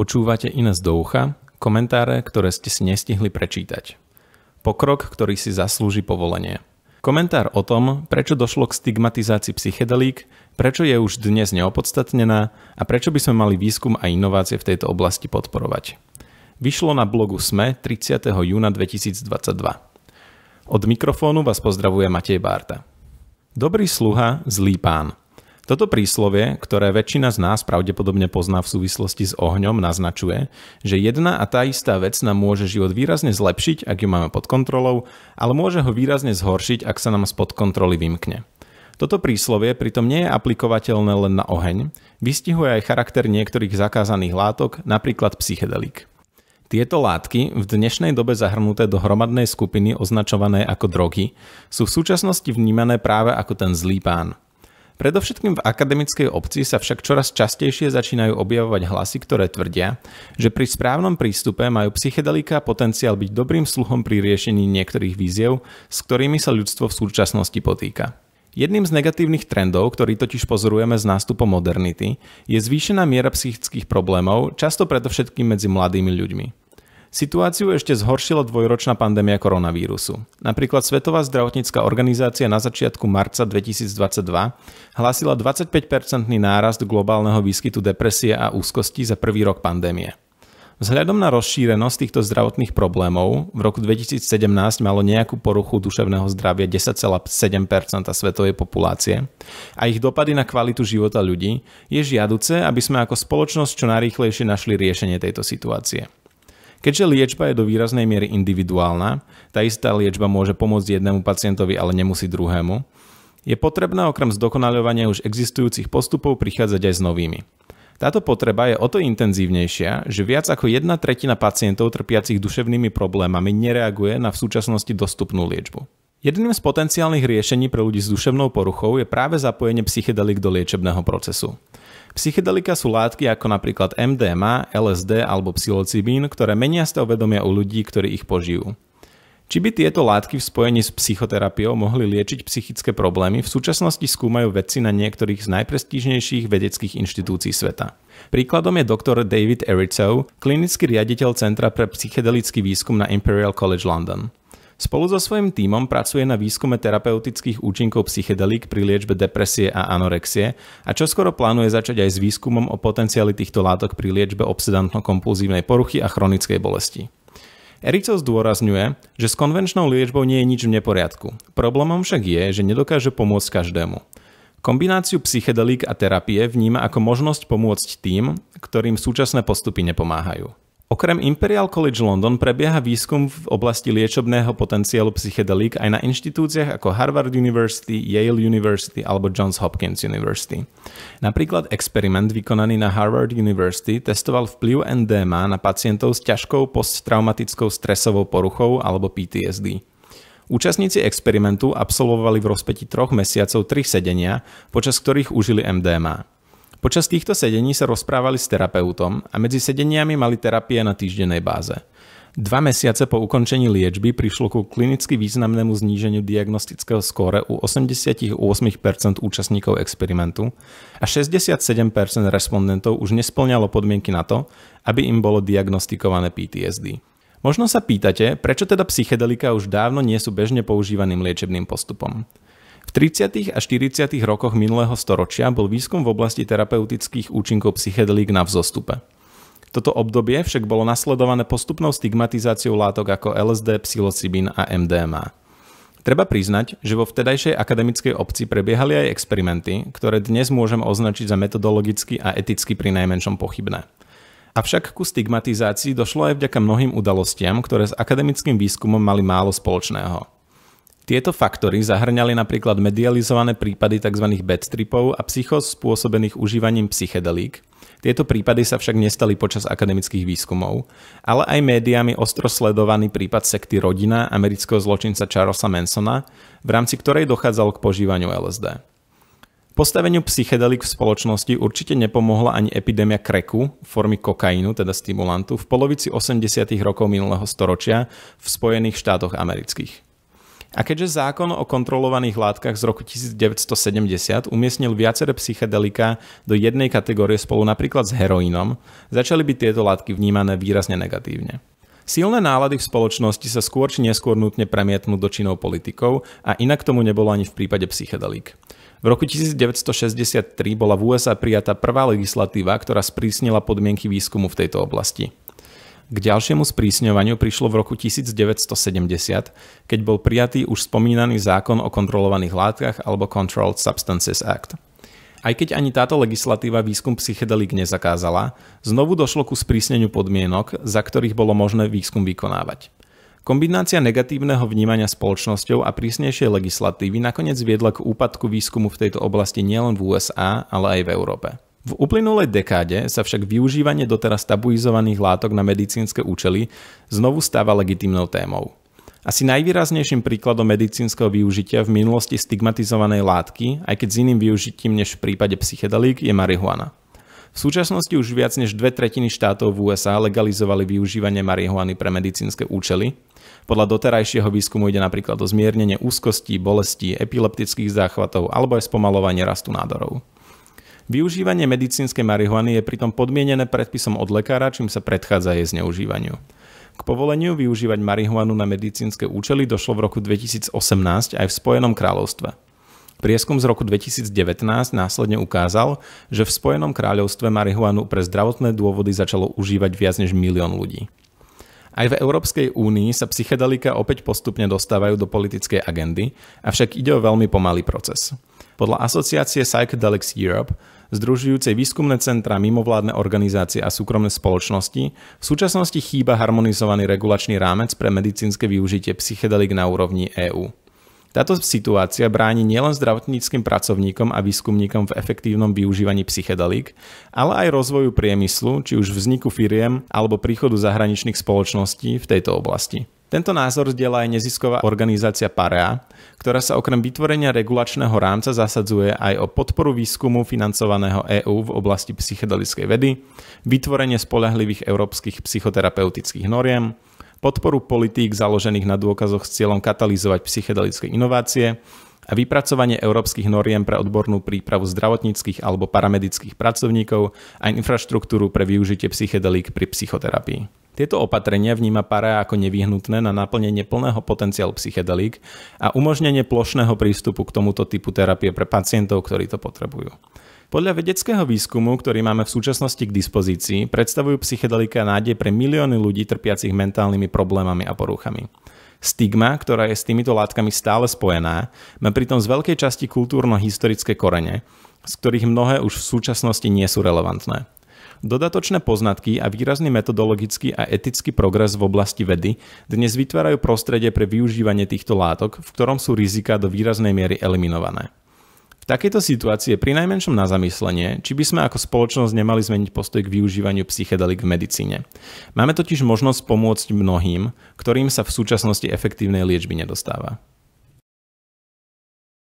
Počúvate Ines do ucha, komentáre, ktoré ste si nestihli prečítať. Pokrok, ktorý si zaslúži povolenie. Komentár o tom, prečo došlo k stigmatizácii psychedelík, prečo je už dnes neopodstatnená a prečo by sme mali výskum a inovácie v tejto oblasti podporovať. Vyšlo na blogu SME 30. júna 2022. Od mikrofónu vás pozdravuje Matej Bárta. Dobrý sluha, zlý pán. Toto príslovie, ktoré väčšina z nás pravdepodobne pozná v súvislosti s ohňom, naznačuje, že jedna a tá istá vec nám môže život výrazne zlepšiť, ak ju máme pod kontrolou, ale môže ho výrazne zhoršiť, ak sa nám spod kontroly vymkne. Toto príslovie pritom nie je aplikovateľné len na oheň, vystihuje aj charakter niektorých zakázaných látok, napríklad psychedelik. Tieto látky, v dnešnej dobe zahrnuté do hromadnej skupiny označované ako drogy, sú v súčasnosti vnímané práve ako ten zlý pán – Predovšetkým v akademickej obci sa však čoraz častejšie začínajú objavovať hlasy, ktoré tvrdia, že pri správnom prístupe majú psychedelika potenciál byť dobrým sluhom pri riešení niektorých víziev, s ktorými sa ľudstvo v súčasnosti potýka. Jedným z negatívnych trendov, ktorý totiž pozorujeme s nástupom modernity, je zvýšená miera psychických problémov, často predovšetkým medzi mladými ľuďmi. Situáciu ešte zhoršila dvojročná pandémia koronavírusu. Napríklad Svetová zdravotnícka organizácia na začiatku marca 2022 hlásila 25-percentný nárast globálneho výskytu depresie a úzkosti za prvý rok pandémie. Vzhľadom na rozšírenosť týchto zdravotných problémov v roku 2017 malo nejakú poruchu duševného zdravia 10,7 svetovej populácie a ich dopady na kvalitu života ľudí je žiaduce, aby sme ako spoločnosť čo najrýchlejšie našli riešenie tejto situácie. Keďže liečba je do výraznej miery individuálna, tá istá liečba môže pomôcť jednému pacientovi, ale nemusí druhému, je potrebné okrem zdokonaľovania už existujúcich postupov prichádzať aj s novými. Táto potreba je o to intenzívnejšia, že viac ako jedna tretina pacientov trpiacich duševnými problémami nereaguje na v súčasnosti dostupnú liečbu. Jedným z potenciálnych riešení pre ľudí s duševnou poruchou je práve zapojenie psychedelik do liečebného procesu. Psychedelika sú látky ako napríklad MDMA, LSD alebo psilocibín, ktoré menia stav vedomia u ľudí, ktorí ich požijú. Či by tieto látky v spojení s psychoterapiou mohli liečiť psychické problémy, v súčasnosti skúmajú vedci na niektorých z najprestížnejších vedeckých inštitúcií sveta. Príkladom je doktor David Ericov, klinický riaditeľ Centra pre psychedelický výskum na Imperial College London. Spolu so svojím tímom pracuje na výskume terapeutických účinkov psychedelík pri liečbe depresie a anorexie a čoskoro plánuje začať aj s výskumom o potenciáli týchto látok pri liečbe obsedantno-kompulzívnej poruchy a chronickej bolesti. Erico zdôrazňuje, že s konvenčnou liečbou nie je nič v neporiadku. Problémom však je, že nedokáže pomôcť každému. Kombináciu psychedelík a terapie vníma ako možnosť pomôcť tým, ktorým súčasné postupy nepomáhajú. Okrem Imperial College London prebieha výskum v oblasti liečobného potenciálu psychedelík aj na inštitúciách ako Harvard University, Yale University alebo Johns Hopkins University. Napríklad experiment vykonaný na Harvard University testoval vplyv NDMA na pacientov s ťažkou posttraumatickou stresovou poruchou alebo PTSD. Účastníci experimentu absolvovali v rozpeti troch mesiacov tri sedenia, počas ktorých užili MDMA. Počas týchto sedení sa rozprávali s terapeutom a medzi sedeniami mali terapie na týždennej báze. Dva mesiace po ukončení liečby prišlo ku klinicky významnému zníženiu diagnostického skóre u 88% účastníkov experimentu a 67% respondentov už nesplňalo podmienky na to, aby im bolo diagnostikované PTSD. Možno sa pýtate, prečo teda psychedelika už dávno nie sú bežne používaným liečebným postupom. V 30. a 40. rokoch minulého storočia bol výskum v oblasti terapeutických účinkov psychedelík na vzostupe. Toto obdobie však bolo nasledované postupnou stigmatizáciou látok ako LSD, psilocybin a MDMA. Treba priznať, že vo vtedajšej akademickej obci prebiehali aj experimenty, ktoré dnes môžem označiť za metodologicky a eticky pri najmenšom pochybné. Avšak ku stigmatizácii došlo aj vďaka mnohým udalostiam, ktoré s akademickým výskumom mali málo spoločného. Tieto faktory zahrňali napríklad medializované prípady tzv. bedtripov a psychos spôsobených užívaním psychedelík. Tieto prípady sa však nestali počas akademických výskumov, ale aj médiami ostro sledovaný prípad sekty rodina amerického zločinca Charlesa Mansona, v rámci ktorej dochádzalo k požívaniu LSD. Postaveniu psychedelik v spoločnosti určite nepomohla ani epidémia kreku, formy kokainu, teda stimulantu, v polovici 80. rokov minulého storočia v Spojených štátoch amerických. A keďže zákon o kontrolovaných látkach z roku 1970 umiestnil viaceré psychedelika do jednej kategórie spolu napríklad s heroínom, začali by tieto látky vnímané výrazne negatívne. Silné nálady v spoločnosti sa skôr či neskôr nutne premietnú do činov politikov a inak tomu nebolo ani v prípade psychedelík. V roku 1963 bola v USA prijatá prvá legislatíva, ktorá sprísnila podmienky výskumu v tejto oblasti. K ďalšiemu sprísňovaniu prišlo v roku 1970, keď bol prijatý už spomínaný zákon o kontrolovaných látkach alebo Controlled Substances Act. Aj keď ani táto legislatíva výskum psychedelík nezakázala, znovu došlo ku sprísneniu podmienok, za ktorých bolo možné výskum vykonávať. Kombinácia negatívneho vnímania spoločnosťou a prísnejšej legislatívy nakoniec viedla k úpadku výskumu v tejto oblasti nielen v USA, ale aj v Európe. V uplynulej dekáde sa však využívanie doteraz tabuizovaných látok na medicínske účely znovu stáva legitimnou témou. Asi najvýraznejším príkladom medicínskeho využitia v minulosti stigmatizovanej látky, aj keď s iným využitím než v prípade psychedelík, je marihuana. V súčasnosti už viac než dve tretiny štátov v USA legalizovali využívanie marihuany pre medicínske účely. Podľa doterajšieho výskumu ide napríklad o zmiernenie úzkostí, bolestí, epileptických záchvatov alebo aj spomalovanie rastu nádorov. Využívanie medicínskej marihuany je pritom podmienené predpisom od lekára, čím sa predchádza jej zneužívaniu. K povoleniu využívať marihuanu na medicínske účely došlo v roku 2018 aj v Spojenom kráľovstve. Prieskum z roku 2019 následne ukázal, že v Spojenom kráľovstve marihuanu pre zdravotné dôvody začalo užívať viac než milión ľudí. Aj v Európskej únii sa psychedelika opäť postupne dostávajú do politickej agendy, avšak ide o veľmi pomalý proces. Podľa asociácie Psychedelics Europe, združujúcej výskumné centra, mimovládne organizácie a súkromné spoločnosti, v súčasnosti chýba harmonizovaný regulačný rámec pre medicínske využitie psychedelik na úrovni EÚ. Táto situácia bráni nielen zdravotníckým pracovníkom a výskumníkom v efektívnom využívaní psychedelík, ale aj rozvoju priemyslu, či už vzniku firiem alebo príchodu zahraničných spoločností v tejto oblasti. Tento názor zdieľa aj nezisková organizácia Parea, ktorá sa okrem vytvorenia regulačného rámca zasadzuje aj o podporu výskumu financovaného EÚ v oblasti psychedelickej vedy, vytvorenie spolahlivých európskych psychoterapeutických noriem, podporu politík založených na dôkazoch s cieľom katalizovať psychedelické inovácie a vypracovanie európskych noriem pre odbornú prípravu zdravotníckých alebo paramedických pracovníkov a infraštruktúru pre využitie psychedelík pri psychoterapii. Tieto opatrenia vníma para ako nevyhnutné na naplnenie plného potenciálu psychedelík a umožnenie plošného prístupu k tomuto typu terapie pre pacientov, ktorí to potrebujú. Podľa vedeckého výskumu, ktorý máme v súčasnosti k dispozícii, predstavujú psychedelika nádej pre milióny ľudí trpiacich mentálnymi problémami a poruchami. Stigma, ktorá je s týmito látkami stále spojená, má pritom z veľkej časti kultúrno-historické korene, z ktorých mnohé už v súčasnosti nie sú relevantné. Dodatočné poznatky a výrazný metodologický a etický progres v oblasti vedy dnes vytvárajú prostredie pre využívanie týchto látok, v ktorom sú rizika do výraznej miery eliminované. V takejto situácii je pri najmenšom na zamyslenie, či by sme ako spoločnosť nemali zmeniť postoj k využívaniu psychedelik v medicíne. Máme totiž možnosť pomôcť mnohým, ktorým sa v súčasnosti efektívnej liečby nedostáva.